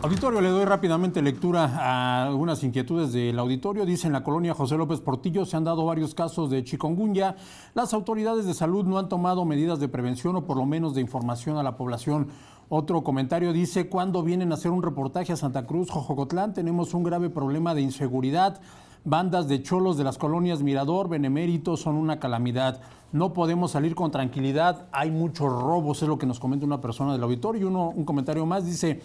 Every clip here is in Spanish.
Auditorio, le doy rápidamente lectura a algunas inquietudes del auditorio. Dice en la colonia José López Portillo se han dado varios casos de chikungunya. Las autoridades de salud no han tomado medidas de prevención o por lo menos de información a la población. Otro comentario dice, ¿cuándo vienen a hacer un reportaje a Santa Cruz, Jojocotlán? Tenemos un grave problema de inseguridad. Bandas de cholos de las colonias Mirador, Benemérito son una calamidad. No podemos salir con tranquilidad. Hay muchos robos, es lo que nos comenta una persona del auditorio. Y uno, un comentario más dice,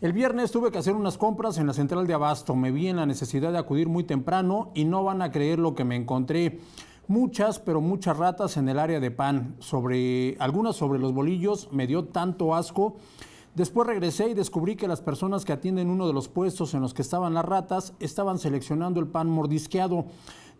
el viernes tuve que hacer unas compras en la central de abasto. Me vi en la necesidad de acudir muy temprano y no van a creer lo que me encontré. Muchas, pero muchas ratas en el área de pan. Sobre algunas sobre los bolillos me dio tanto asco. Después regresé y descubrí que las personas que atienden uno de los puestos en los que estaban las ratas estaban seleccionando el pan mordisqueado.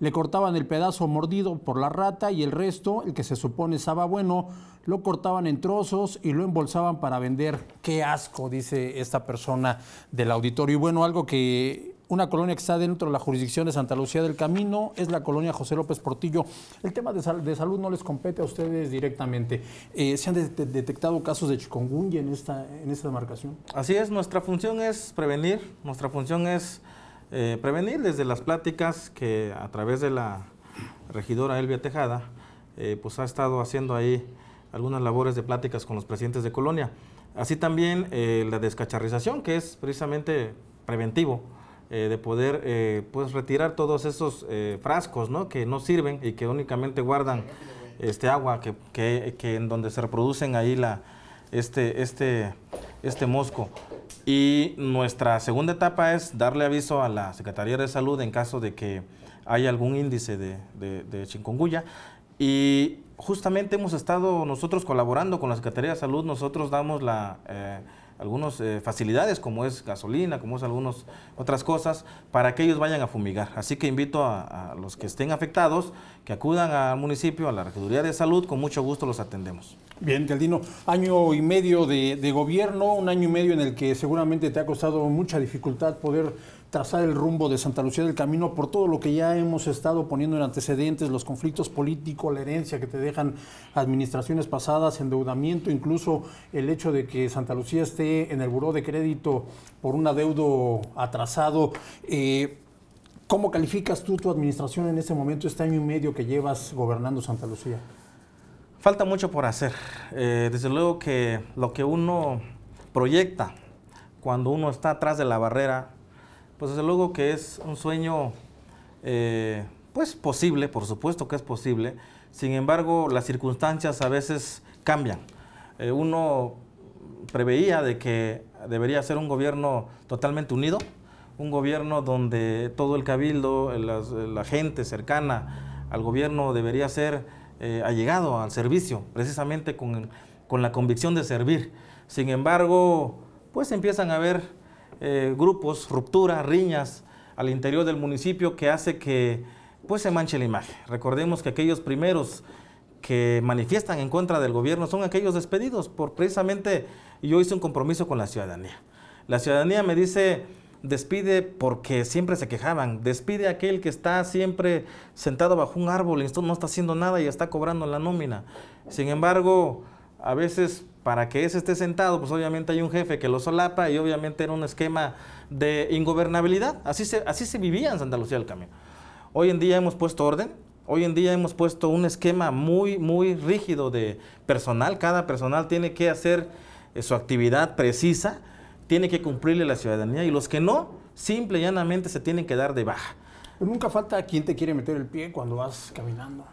Le cortaban el pedazo mordido por la rata y el resto, el que se supone estaba bueno, lo cortaban en trozos y lo embolsaban para vender. Qué asco, dice esta persona del auditorio. Y bueno, algo que una colonia que está dentro de la jurisdicción de Santa Lucía del Camino, es la colonia José López Portillo. El tema de, salud no les compete a ustedes directamente. Eh, ¿Se han detectado casos de chikungunya en esta, en esta demarcación? Así es, nuestra función es prevenir, nuestra función es eh, prevenir desde las pláticas que a través de la regidora Elvia Tejada, eh, pues ha estado haciendo ahí algunas labores de pláticas con los presidentes de colonia. Así también eh, la descacharrización, que es precisamente preventivo, de poder pues retirar todos esos frascos que no sirven y que únicamente guardan este agua que, en donde se reproducen ahí la, este, este, este mosco. Y nuestra segunda etapa es darle aviso a la Secretaría de Salud en caso de que haya algún índice de, de, Y justamente hemos estado nosotros colaborando con la Secretaría de Salud, nosotros damos la... Eh, algunas eh, facilidades como es gasolina, como es algunas otras cosas, para que ellos vayan a fumigar. Así que invito a, a los que estén afectados que acudan al municipio, a la Regiduría de Salud, con mucho gusto los atendemos. Bien, Caldino, año y medio de, gobierno, un año y medio en el que seguramente te ha costado mucha dificultad poder trazar el rumbo de Santa Lucía del Camino por todo lo que ya hemos estado poniendo en antecedentes, los conflictos políticos, la herencia que te dejan administraciones pasadas, endeudamiento, incluso el hecho de que Santa Lucía esté en el buró de crédito por un adeudo atrasado. Eh, ¿Cómo calificas tú tu administración en este momento, este año y medio que llevas gobernando Santa Lucía? Falta mucho por hacer. Eh, desde luego que lo que uno proyecta cuando uno está atrás de la barrera, pues desde luego que es un sueño, eh, pues posible, por supuesto que es posible. Sin embargo, las circunstancias a veces cambian. Eh, uno preveía de que debería ser un gobierno totalmente unido, un gobierno donde todo el cabildo, la gente cercana al gobierno debería ser eh, ha llegado al servicio, precisamente con, con, la convicción de servir. Sin embargo, pues empiezan a haber eh, grupos, rupturas, riñas al interior del municipio que hace que pues se manche la imagen. Recordemos que aquellos primeros que manifiestan en contra del gobierno son aquellos despedidos por precisamente yo hice un compromiso con la ciudadanía. La ciudadanía me dice, despide porque siempre se quejaban, despide aquel que está siempre sentado bajo un árbol y no está haciendo nada y está cobrando la nómina. Sin embargo, a veces para que ese esté sentado, pues obviamente hay un jefe que lo solapa y obviamente era un esquema de ingobernabilidad. Así se, así se vivía en Santa Lucía del Camino. Hoy en día hemos puesto orden, Hoy en día hemos puesto un esquema muy, muy rígido de personal. Cada personal tiene que hacer eh, su actividad precisa tiene que cumplirle la ciudadanía y los que no, simple y llanamente se tienen que dar de baja. nunca falta quien te quiere meter el pie cuando vas caminando.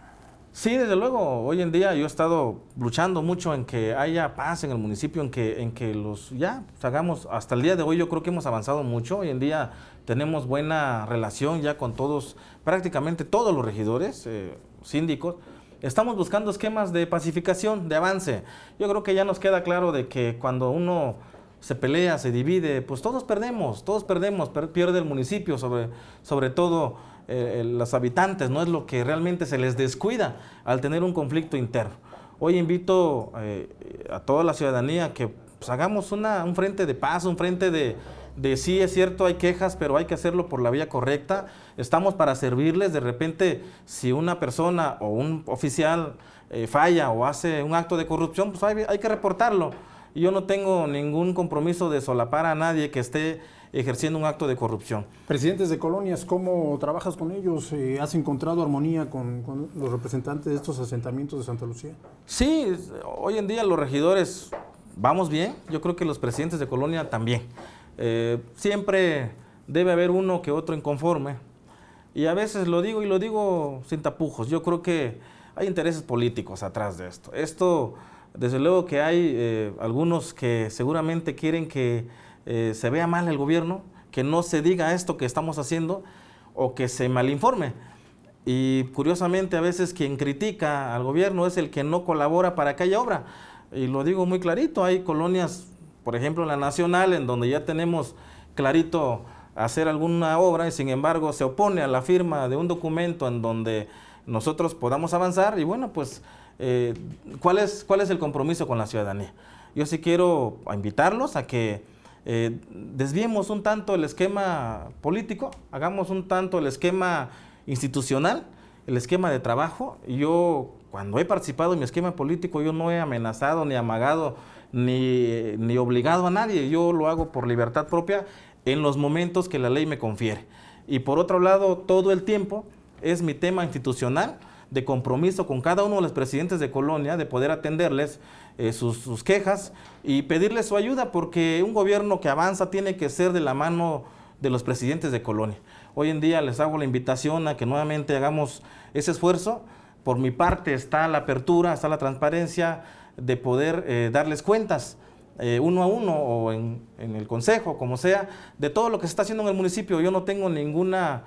Sí, desde luego. Hoy en día yo he estado luchando mucho en que haya paz en el municipio, en que, en que los ya hagamos. Hasta el día de hoy yo creo que hemos avanzado mucho. Hoy en día tenemos buena relación ya con todos, prácticamente todos los regidores, eh, síndicos. Estamos buscando esquemas de pacificación, de avance. Yo creo que ya nos queda claro de que cuando uno se pelea, se divide, pues todos perdemos, todos perdemos, pierde el municipio, sobre, sobre todo eh, los habitantes, no es lo que realmente se les descuida al tener un conflicto interno. Hoy invito eh, a toda la ciudadanía que pues, hagamos una, un frente de paz, un frente de, de sí es cierto, hay quejas, pero hay que hacerlo por la vía correcta. Estamos para servirles. De repente, si una persona o un oficial eh, falla o hace un acto de corrupción, pues hay que reportarlo y yo no tengo ningún compromiso de solapar a nadie que esté ejerciendo un acto de corrupción. Presidentes de colonias, ¿cómo trabajas con ellos? Eh, ¿Has encontrado armonía con, los representantes de estos asentamientos de Santa Lucía? Sí, hoy en día los regidores vamos bien, yo creo que los presidentes de colonia también. Eh, siempre debe haber uno que otro inconforme y a veces lo digo y lo digo sin tapujos, yo creo que hay intereses políticos atrás de esto. Esto desde luego que hay eh, algunos que seguramente quieren que eh, se vea mal el gobierno, que no se diga esto que estamos haciendo o que se malinforme. Y curiosamente a veces quien critica al gobierno es el que no colabora para que haya obra. Y lo digo muy clarito, hay colonias, por ejemplo la Nacional, en donde ya tenemos clarito hacer alguna obra y sin embargo se opone a la firma de un documento en donde nosotros podamos avanzar y bueno, pues eh, ¿cuál, es, cuál es el compromiso con la ciudadanía. Yo sí quiero invitarlos a que eh, desviemos un tanto el esquema político, hagamos un tanto el esquema institucional, el esquema de trabajo. Yo cuando he participado en mi esquema político, yo no he amenazado ni amagado ni, ni obligado a nadie. Yo lo hago por libertad propia en los momentos que la ley me confiere. Y por otro lado, todo el tiempo es mi tema institucional de compromiso con cada uno de los presidentes de colonia, de poder atenderles eh, sus, quejas y pedirles su ayuda, porque un gobierno que avanza tiene que ser de la mano de los presidentes de colonia. Hoy en día les hago la invitación a que nuevamente hagamos ese esfuerzo. Por mi parte está la apertura, está la transparencia de poder eh, darles cuentas. Eh, uno a uno o en, el consejo, como sea, de todo lo que se está haciendo en el municipio. Yo no tengo ninguna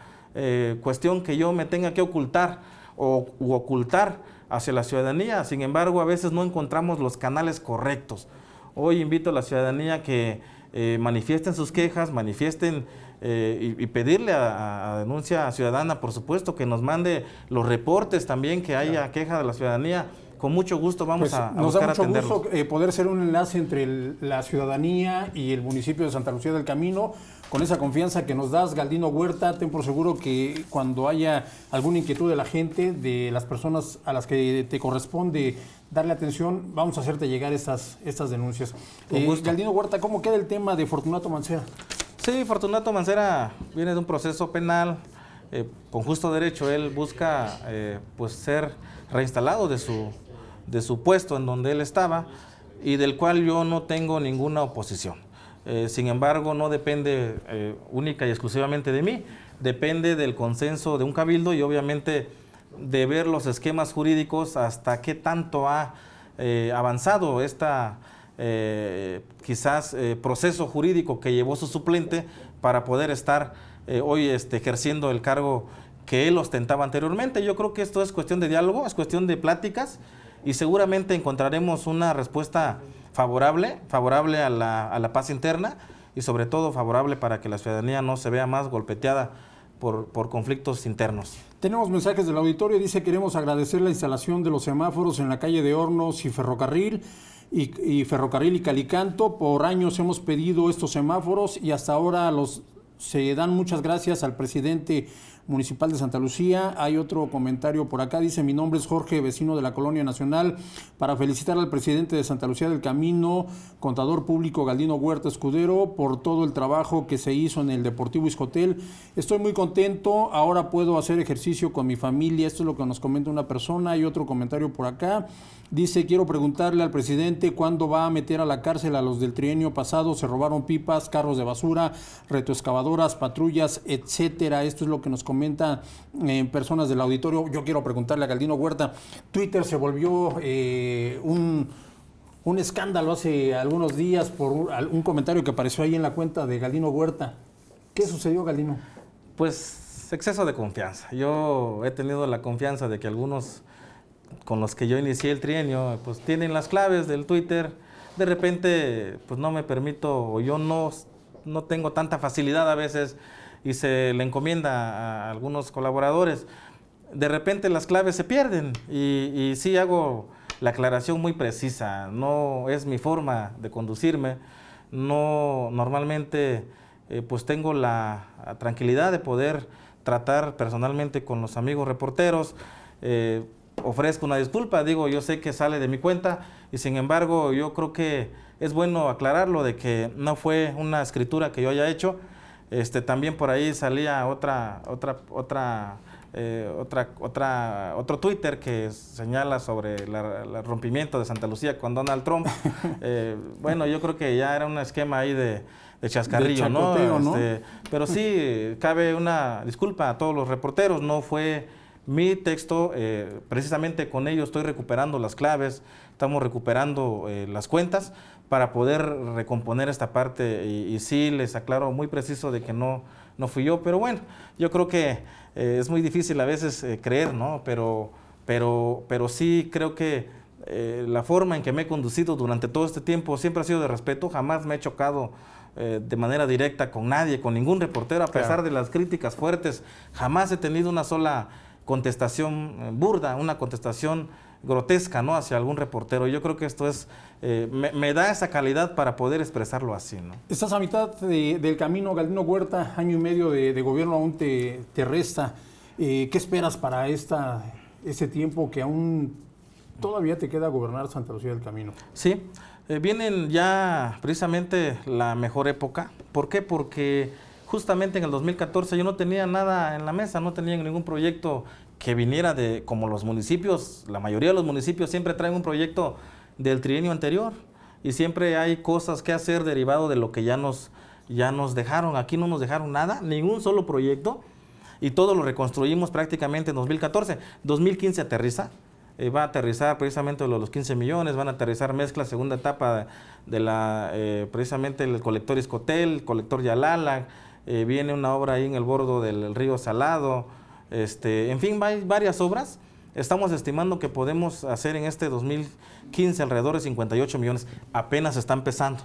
cuestión que yo me tenga que ocultar o, ocultar hacia la ciudadanía. Sin embargo, a veces no encontramos los canales correctos. Hoy invito a la ciudadanía que eh, manifiesten sus quejas, manifiesten eh, y, pedirle a, a, Denuncia Ciudadana, por supuesto, que nos mande los reportes también que haya queja de la ciudadanía con mucho gusto vamos pues, a, Nos da mucho gusto eh, poder ser un enlace entre la ciudadanía y el municipio de Santa Lucía del Camino, con esa confianza que nos das, Galdino Huerta. Ten por seguro que cuando haya alguna inquietud de la gente, de las personas a las que te corresponde darle atención, vamos a hacerte llegar estas, estas denuncias. Eh, Galdino Huerta, ¿cómo queda el tema de Fortunato Mancera? Sí, Fortunato Mancera viene de un proceso penal. Eh, con justo derecho, él busca pues ser reinstalado de su de su puesto en donde él estaba y del cual yo no tengo ninguna oposición. Eh, sin embargo, no depende eh, única y exclusivamente de mí, depende del consenso de un cabildo y obviamente de ver los esquemas jurídicos hasta qué tanto ha eh, avanzado esta quizás proceso jurídico que llevó su suplente para poder estar hoy este, ejerciendo el cargo que él ostentaba anteriormente. Yo creo que esto es cuestión de diálogo, es cuestión de pláticas y seguramente encontraremos una respuesta favorable, favorable a la, paz interna y sobre todo favorable para que la ciudadanía no se vea más golpeteada por, conflictos internos. Tenemos mensajes del auditorio, dice queremos agradecer la instalación de los semáforos en la calle de Hornos y Ferrocarril y, y Ferrocarril y Calicanto. Por años hemos pedido estos semáforos y hasta ahora los se dan muchas gracias al presidente Municipal de Santa Lucía. Hay otro comentario por acá, dice, mi nombre es Jorge, vecino de la Colonia Nacional, para felicitar al presidente de Santa Lucía del Camino, contador público Galdino Huerta Escudero, por todo el trabajo que se hizo en el Deportivo Iscotel. Estoy muy contento, ahora puedo hacer ejercicio con mi familia, esto es lo que nos comenta una persona. Hay otro comentario por acá, dice, quiero preguntarle al presidente cuándo va a meter a la cárcel a los del trienio pasado, se robaron pipas, carros de basura, retoexcavadoras, patrullas, etcétera. Esto es lo que nos comenta comenta eh, personas del auditorio. Yo quiero preguntarle a Galdino Huerta, Twitter se volvió eh, un, un escándalo hace algunos días por un comentario que apareció ahí en la cuenta de Galdino Huerta. ¿Qué sucedió, Galdino? Pues exceso de confianza. Yo he tenido la confianza de que algunos con los que yo inicié el trienio, pues tienen las claves del Twitter. De repente, pues no me permito, o yo no, no tengo tanta facilidad a veces y se le encomienda a algunos colaboradores. De repente las claves se pierden y, sí hago la aclaración muy precisa. No es mi forma de conducirme. No, normalmente eh, pues tengo la tranquilidad de poder tratar personalmente con los amigos reporteros. Eh, ofrezco una disculpa, digo, yo sé que sale de mi cuenta y sin embargo yo creo que es bueno aclararlo de que no fue una escritura que yo haya hecho, este, también por ahí salía otra, otra, otra, eh, otra, otra, otro Twitter que señala sobre el rompimiento de Santa Lucía con Donald Trump. Eh, bueno, yo creo que ya era un esquema ahí de, chascarrillo, ¿no? Este, pero sí, cabe una disculpa a todos los reporteros, no fue mi texto, eh, precisamente con ello estoy recuperando las claves, estamos recuperando eh, las cuentas para poder recomponer esta parte y, sí les aclaro muy preciso de que no, no fui yo, pero bueno, yo creo que eh, es muy difícil a veces creer, ¿no? Pero, pero, pero sí creo que la forma en que me he conducido durante todo este tiempo siempre ha sido de respeto, jamás me he chocado de manera directa con nadie, con ningún reportero, a pesar de las críticas fuertes, jamás he tenido una sola contestación eh, burda, una contestación grotesca, ¿no? Hacia algún reportero. Yo creo que esto es, eh, me, da esa calidad para poder expresarlo así, ¿no? Estás a mitad del camino, Galdino Huerta, año y medio de, gobierno aún te, resta. Eh, ¿Qué esperas para esta, este tiempo que aún todavía te queda gobernar Santa Lucía del Camino? Sí, viene vienen ya precisamente la mejor época. ¿Por qué? Porque justamente en el 2014 yo no tenía nada en la mesa, no tenía ningún proyecto que viniera de, como los municipios, la mayoría de los municipios siempre traen un proyecto del trienio anterior y siempre hay cosas que hacer derivado de lo que ya nos, ya nos dejaron. Aquí no nos dejaron nada, ningún solo proyecto y todo lo reconstruimos prácticamente en 2014. 2015 aterriza, eh, va a aterrizar precisamente los 15 millones, van a aterrizar mezcla, segunda etapa de, la, eh, precisamente el colector Escotel, colector Yalala, eh, viene una obra ahí en el bordo del río Salado, este, en fin, hay varias obras. Estamos estimando que podemos hacer en este 2015 alrededor de 58 millones. Apenas está empezando.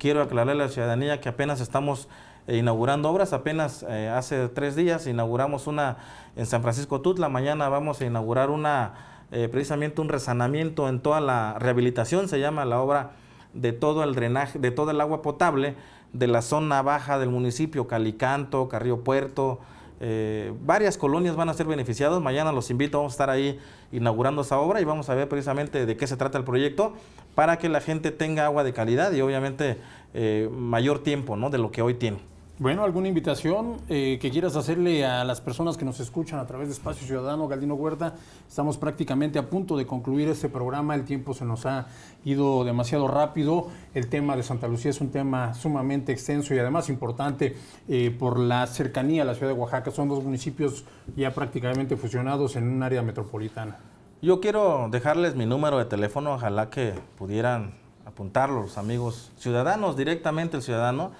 Quiero aclararle a la ciudadanía que apenas estamos eh, inaugurando obras. Apenas eh, hace tres días inauguramos una en San Francisco Tutla. Mañana vamos a inaugurar una, precisamente un resanamiento en toda la rehabilitación, se llama la obra de todo el drenaje, de todo el agua potable de la zona baja del municipio, Calicanto, Carrillo Puerto, eh, varias colonias van a ser beneficiadas. Mañana los invito, vamos a estar ahí inaugurando esa obra y vamos a ver precisamente de qué se trata el proyecto para que la gente tenga agua de calidad y obviamente eh, mayor tiempo ¿no? de lo que hoy tiene. Bueno, ¿alguna invitación eh, que quieras hacerle a las personas que nos escuchan a través de Espacio Ciudadano, Galdino Huerta? Estamos prácticamente a punto de concluir este programa, el tiempo se nos ha ido demasiado rápido, el tema de Santa Lucía es un tema sumamente extenso y además importante eh, por la cercanía a la ciudad de Oaxaca, son dos municipios ya prácticamente fusionados en un área metropolitana. Yo quiero dejarles mi número de teléfono, ojalá que pudieran apuntarlo los amigos ciudadanos, directamente el ciudadano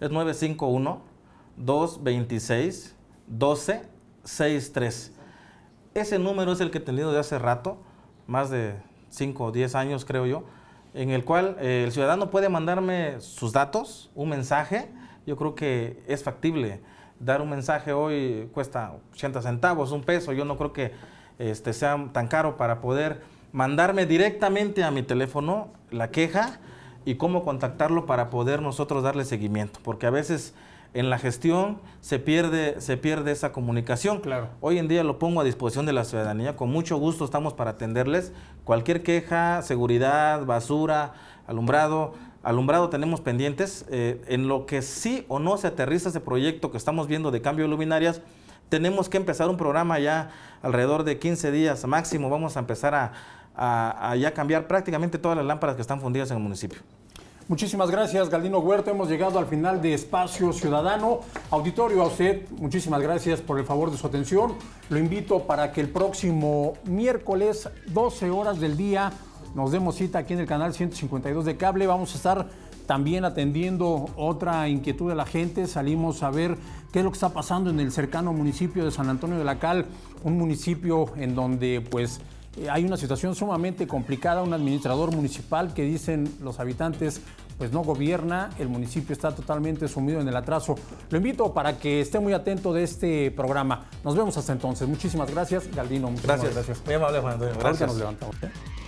es 951-226-1263. Ese número es el que he tenido de hace rato, más de 5 o 10 años creo yo, en el cual eh, el ciudadano puede mandarme sus datos, un mensaje. Yo creo que es factible. Dar un mensaje hoy cuesta 80 centavos, un peso. Yo no creo que este, sea tan caro para poder mandarme directamente a mi teléfono la queja y cómo contactarlo para poder nosotros darle seguimiento, porque a veces en la gestión se pierde, se pierde esa comunicación. Claro. Hoy en día lo pongo a disposición de la ciudadanía, con mucho gusto estamos para atenderles cualquier queja, seguridad, basura, alumbrado. Alumbrado tenemos pendientes. Eh, en lo que sí o no se aterriza ese proyecto que estamos viendo de cambio luminarias, tenemos que empezar un programa ya alrededor de 15 días máximo. Vamos a empezar a, a, ya cambiar prácticamente todas las lámparas que están fundidas en el municipio. Muchísimas gracias, Galdino Huerto. Hemos llegado al final de Espacio Ciudadano. Auditorio, a usted, muchísimas gracias por el favor de su atención. Lo invito para que el próximo miércoles, 12 horas del día, nos demos cita aquí en el canal 152 de cable. Vamos a estar también atendiendo otra inquietud de la gente. Salimos a ver qué es lo que está pasando en el cercano municipio de San Antonio de la Cal, un municipio en donde, pues, eh, hay una situación sumamente complicada, un administrador municipal que dicen los habitantes pues no gobierna, el municipio está totalmente sumido en el atraso. Lo invito para que esté muy atento de este programa. Nos vemos hasta entonces. Muchísimas gracias, Galdino. Muchísimas gracias. gracias. Muy amable, Juan Antonio. Gracias. ¿eh?